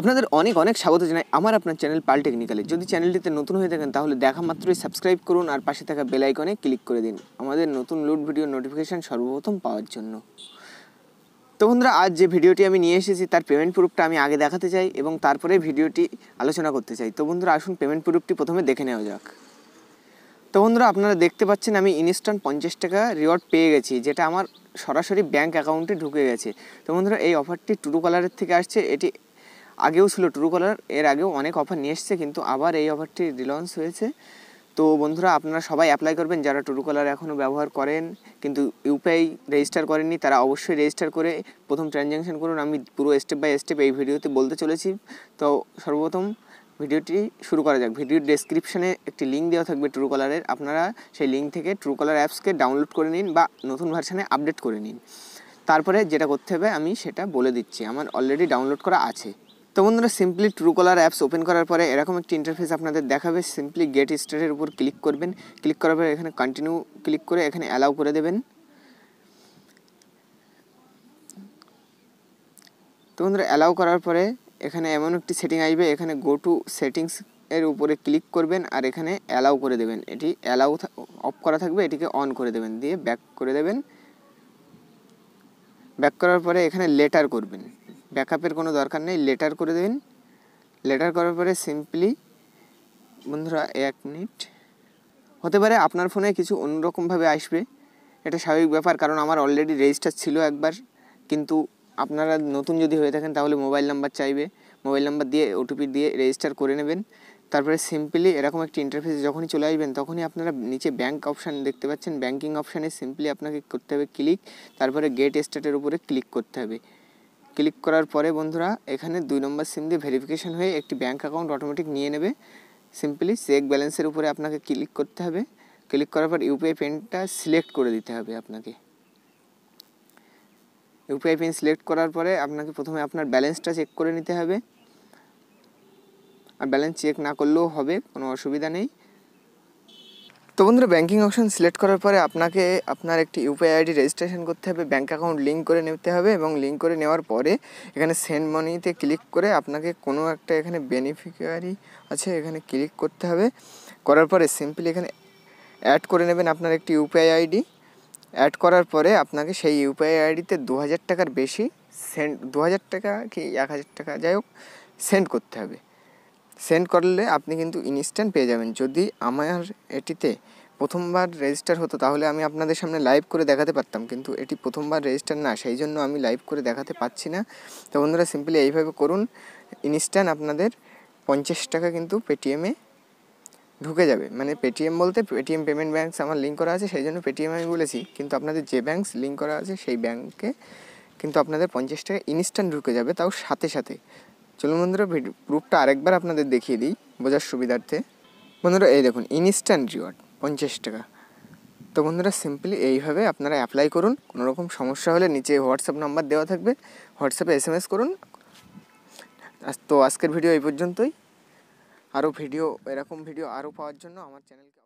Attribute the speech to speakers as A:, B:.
A: আপনাদের অনেক অনেক স্বাগত জানাই আমার আপনার চ্যানেল পাল টেকনিক্যালে যদি চ্যানেলটিতে নতুন হয়ে থাকেন তাহলে দেখা মাত্রই সাবস্ক্রাইব করুন আর পাশে থাকা বেল আইকনে ক্লিক করে দিন আমাদের নতুন লুট ভিডিও নোটিফিকেশান সর্বপ্রথম পাওয়ার জন্য তো বন্ধুরা আজ যে ভিডিওটি আমি নিয়ে এসেছি তার পেমেন্ট প্রুফটা আমি আগে দেখাতে চাই এবং তারপরে ভিডিওটি আলোচনা করতে চাই তো বন্ধুরা আসুন পেমেন্ট প্রুফটি প্রথমে দেখে নেওয়া যাক তো বন্ধুরা আপনারা দেখতে পাচ্ছেন আমি ইনস্ট্যান্ট পঞ্চাশ টাকা রিওয়ার্ড পেয়ে গেছি যেটা আমার সরাসরি ব্যাঙ্ক অ্যাকাউন্টে ঢুকে গেছে তো বন্ধুরা এই অফারটি টুটু কালারের থেকে আসছে এটি আগেও ছিল ট্রু কলার এর আগেও অনেক অফার নিয়ে এসছে কিন্তু আবার এই অফারটি রিলঞ্চ হয়েছে তো বন্ধুরা আপনারা সবাই অ্যাপ্লাই করবেন যারা ট্রু কলার এখনও ব্যবহার করেন কিন্তু ইউপিআই রেজিস্টার করেননি তারা অবশ্যই রেজিস্টার করে প্রথম ট্রানজ্যাকশান করুন আমি পুরো স্টেপ বাই স্টেপ এই ভিডিওতে বলতে চলেছি তো সর্বপ্রথম ভিডিওটি শুরু করা যাক ভিডিওর ডেসক্রিপশানে একটি লিঙ্ক দেওয়া থাকবে ট্রু কলারের আপনারা সেই লিঙ্ক থেকে ট্রু কলার অ্যাপসকে ডাউনলোড করে নিন বা নতুন ভার্সানে আপডেট করে নিন তারপরে যেটা করতে হবে আমি সেটা বলে দিচ্ছি আমার অলরেডি ডাউনলোড করা আছে তো বন্ধুরা সিম্পলি ট্রুকলার অ্যাপস ওপেন করার পরে এরকম একটি ইন্টারফেস আপনাদের দেখাবে সিম্পলি গেট স্টেটের উপর ক্লিক করবেন ক্লিক করার পরে এখানে কন্টিনিউ ক্লিক করে এখানে অ্যালাউ করে দেবেন তো বন্ধুরা অ্যালাউ করার পরে এখানে এমন একটি সেটিং আসবে এখানে গো টু সেটিংস এর উপরে ক্লিক করবেন আর এখানে অ্যালাউ করে দেবেন এটি অ্যালাউ অফ করা থাকবে এটিকে অন করে দেবেন দিয়ে ব্যাক করে দেবেন ব্যাক করার পরে এখানে লেটার করবেন ব্যাকআপের কোনো দরকার নেই লেটার করে দেবেন লেটার করার পরে সিম্পলি বন্ধুরা এক মিনিট হতে পারে আপনার ফোনে কিছু অন্যরকমভাবে আসবে এটা স্বাভাবিক ব্যাপার কারণ আমার অলরেডি রেজিস্টার ছিল একবার কিন্তু আপনারা নতুন যদি হয়ে থাকেন তাহলে মোবাইল নাম্বার চাইবে মোবাইল নাম্বার দিয়ে ওটিপি দিয়ে রেজিস্টার করে নেবেন তারপরে সিম্পলি এরকম একটি ইন্টারফেস যখনই চলে আসবেন তখনই আপনারা নিচে ব্যাঙ্ক অপশান দেখতে পাচ্ছেন ব্যাঙ্কিং অপশানে সিম্পলি আপনাকে করতে হবে ক্লিক তারপরে গেট স্টার্টের উপরে ক্লিক করতে হবে ক্লিক করার পরে বন্ধুরা এখানে দুই নম্বর সিম দিয়ে ভেরিফিকেশন হয়ে একটি ব্যাঙ্ক অ্যাকাউন্ট অটোমেটিক নিয়ে নেবে সিম্পলি চেক ব্যালেন্সের উপরে আপনাকে ক্লিক করতে হবে ক্লিক করার পর ইউপিআই পিনটা সিলেক্ট করে দিতে হবে আপনাকে ইউপিআই পিন সিলেক্ট করার পরে আপনাকে প্রথমে আপনার ব্যালেন্সটা চেক করে নিতে হবে আর ব্যালেন্স চেক না করলেও হবে কোনো অসুবিধা নেই তো বন্ধুরা ব্যাঙ্কিং অপশন সিলেক্ট করার পরে আপনাকে আপনার একটি ইউপিআই আইডি রেজিস্ট্রেশন করতে হবে ব্যাঙ্ক অ্যাকাউন্ট লিঙ্ক করে নিতে হবে এবং লিঙ্ক করে নেওয়ার পরে এখানে সেন্ড মানিতে ক্লিক করে আপনাকে কোনো একটা এখানে বেনিফিশিয়ারি আছে এখানে ক্লিক করতে হবে করার পরে সিম্পলি এখানে অ্যাড করে নেবেন আপনার একটি ইউপিআই আইডি অ্যাড করার পরে আপনাকে সেই ইউপিআই আইডিতে দু হাজার টাকার বেশি সেন্ড দু হাজার টাকা কি এক হাজার টাকা যাই হোক সেন্ড করতে হবে সেন্ড করলে আপনি কিন্তু ইনস্ট্যান্ট পেয়ে যাবেন যদি আমার এটিতে প্রথমবার রেজিস্টার হতো তাহলে আমি আপনাদের সামনে লাইভ করে দেখাতে পারতাম কিন্তু এটি প্রথমবার রেজিস্টার না সেই জন্য আমি লাইভ করে দেখাতে পাচ্ছি না তো বন্ধুরা সিম্পলি এইভাবে করুন ইনস্ট্যান্ট আপনাদের পঞ্চাশ টাকা কিন্তু পেটিএমে ঢুকে যাবে মানে পেটিএম বলতে পেটিএম পেমেন্ট ব্যাঙ্কস আমার লিঙ্ক করা আছে সেই জন্য পেটিএম আমি বলেছি কিন্তু আপনাদের যে ব্যাঙ্কস লিঙ্ক করা আছে সেই ব্যাঙ্কে কিন্তু আপনাদের পঞ্চাশ টাকা ইনস্ট্যান্ট ঢুকে যাবে তাও সাথে সাথে চলুন বন্ধুরা ভিডিও প্রুফটা আরেকবার আপনাদের দেখিয়ে দিই বোঝার সুবিধার্থে বন্ধুরা এই দেখুন ইনস্ট্যান্ট রিওয়ার্ড পঞ্চাশ টাকা তো বন্ধুরা সিম্পলি এইভাবে আপনারা অ্যাপ্লাই করুন কোনো রকম সমস্যা হলে নিচে হোয়াটসঅ্যাপ নাম্বার দেওয়া থাকবে হোয়াটসঅ্যাপে এস এম এস করুন তো আজকের ভিডিও এই পর্যন্তই আরও ভিডিও এরকম ভিডিও আরও পাওয়ার জন্য আমার চ্যানেলকে